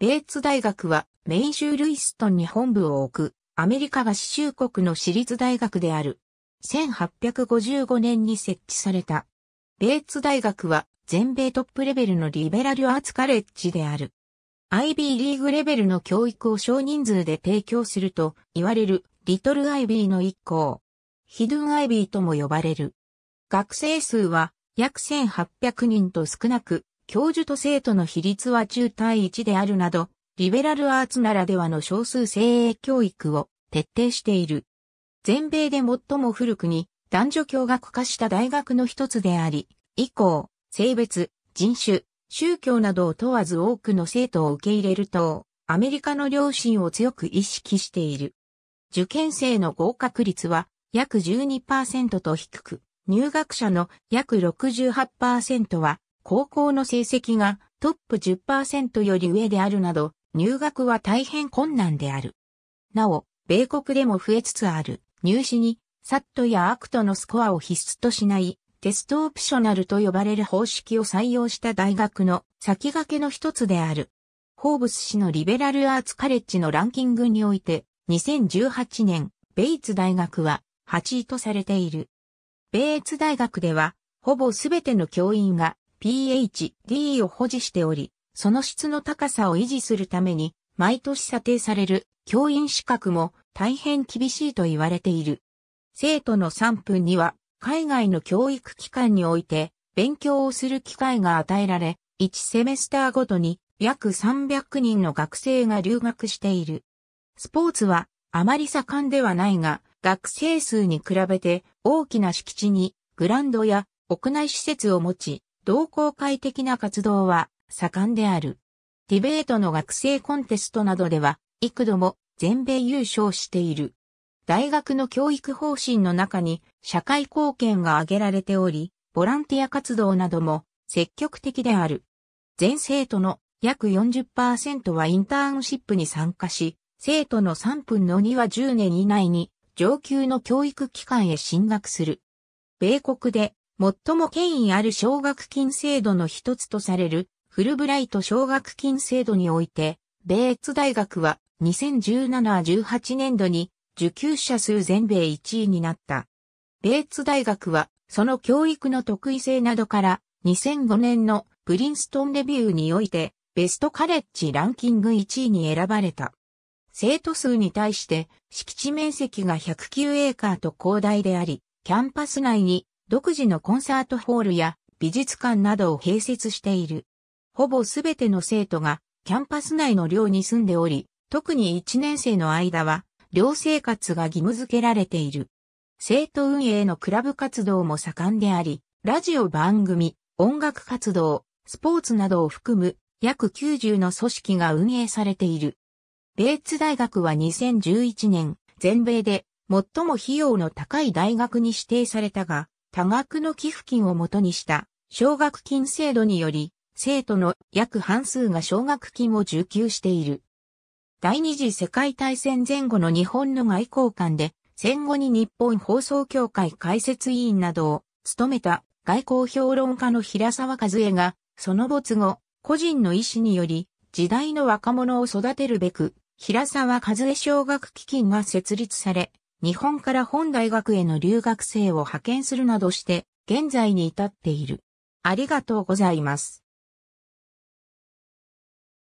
ベーツ大学はメイン州ルイストンに本部を置くアメリカ合衆国の私立大学である。1855年に設置された。ベーツ大学は全米トップレベルのリベラルアーツカレッジである。IB リーグレベルの教育を少人数で提供すると言われるリトル IB の一行。ヒドゥン IB とも呼ばれる。学生数は約1800人と少なく、教授と生徒の比率は10対1であるなど、リベラルアーツならではの少数精鋭教育を徹底している。全米で最も古くに男女共学化した大学の一つであり、以降、性別、人種、宗教などを問わず多くの生徒を受け入れると、アメリカの良心を強く意識している。受験生の合格率は約12%と低く、入学者の約68%は高校の成績がトップ10%より上であるなど、入学は大変困難である。なお、米国でも増えつつある、入試に、サットやアクトのスコアを必須としない、テストオプショナルと呼ばれる方式を採用した大学の先駆けの一つである。ホーブス氏のリベラルアーツカレッジのランキングにおいて、2018年、ベイツ大学は8位とされている。ベイツ大学では、ほぼすべての教員が PHD を保持しており、その質の高さを維持するために、毎年査定される教員資格も大変厳しいと言われている。生徒の3分には、海外の教育機関において、勉強をする機会が与えられ、1セメスターごとに約300人の学生が留学している。スポーツはあまり盛んではないが、学生数に比べて大きな敷地にグランドや屋内施設を持ち、同好会的な活動は盛んである。ディベートの学生コンテストなどでは、幾度も全米優勝している。大学の教育方針の中に社会貢献が挙げられており、ボランティア活動なども積極的である。全生徒の約40%はインターンシップに参加し、生徒の3分の2は10年以内に上級の教育機関へ進学する。米国で最も権威ある奨学金制度の一つとされるフルブライト奨学金制度において、米越大学は2017-18年度に受給者数全米1位になった。米越大学はその教育の得意性などから2005年のプリンストンレビューにおいてベストカレッジランキング1位に選ばれた。生徒数に対して敷地面積が109エーカーと広大であり、キャンパス内に独自のコンサートホールや美術館などを併設している。ほぼすべての生徒がキャンパス内の寮に住んでおり、特に1年生の間は寮生活が義務付けられている。生徒運営のクラブ活動も盛んであり、ラジオ番組、音楽活動、スポーツなどを含む約90の組織が運営されている。米ツ大学は2011年、全米で最も費用の高い大学に指定されたが、多額の寄付金をもとにした奨学金制度により、生徒の約半数が奨学金を受給している。第二次世界大戦前後の日本の外交官で、戦後に日本放送協会解説委員などを務めた外交評論家の平沢和恵が、その没後、個人の意思により、時代の若者を育てるべく、平沢和恵奨学基金が設立され、日本から本大学への留学生を派遣するなどして、現在に至っている。ありがとうございます。